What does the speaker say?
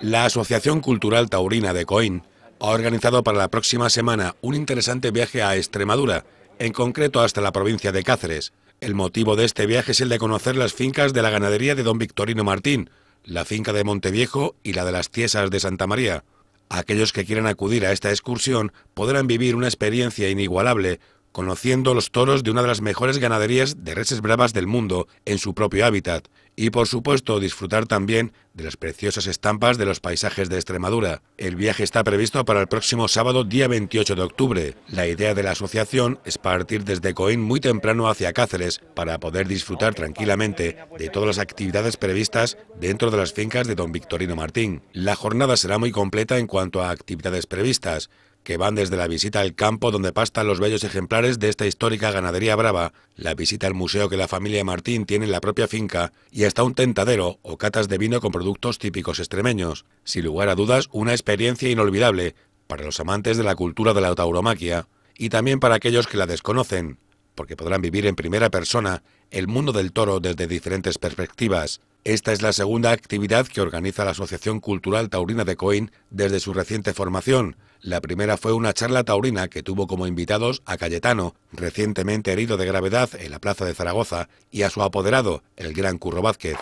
La Asociación Cultural Taurina de Coín ha organizado para la próxima semana un interesante viaje a Extremadura, en concreto hasta la provincia de Cáceres. El motivo de este viaje es el de conocer las fincas de la ganadería de don Victorino Martín, la finca de Monteviejo y la de las Tiesas de Santa María. Aquellos que quieran acudir a esta excursión podrán vivir una experiencia inigualable conociendo los toros de una de las mejores ganaderías de reses bravas del mundo en su propio hábitat y por supuesto disfrutar también de las preciosas estampas de los paisajes de Extremadura. El viaje está previsto para el próximo sábado día 28 de octubre. La idea de la asociación es partir desde Coín muy temprano hacia Cáceres para poder disfrutar tranquilamente de todas las actividades previstas dentro de las fincas de don Victorino Martín. La jornada será muy completa en cuanto a actividades previstas que van desde la visita al campo donde pastan los bellos ejemplares de esta histórica ganadería brava, la visita al museo que la familia Martín tiene en la propia finca y hasta un tentadero o catas de vino con productos típicos extremeños. Sin lugar a dudas, una experiencia inolvidable para los amantes de la cultura de la tauromaquia y también para aquellos que la desconocen, porque podrán vivir en primera persona el mundo del toro desde diferentes perspectivas, esta es la segunda actividad que organiza la Asociación Cultural Taurina de Coín desde su reciente formación. La primera fue una charla taurina que tuvo como invitados a Cayetano, recientemente herido de gravedad en la plaza de Zaragoza, y a su apoderado, el gran Curro Vázquez.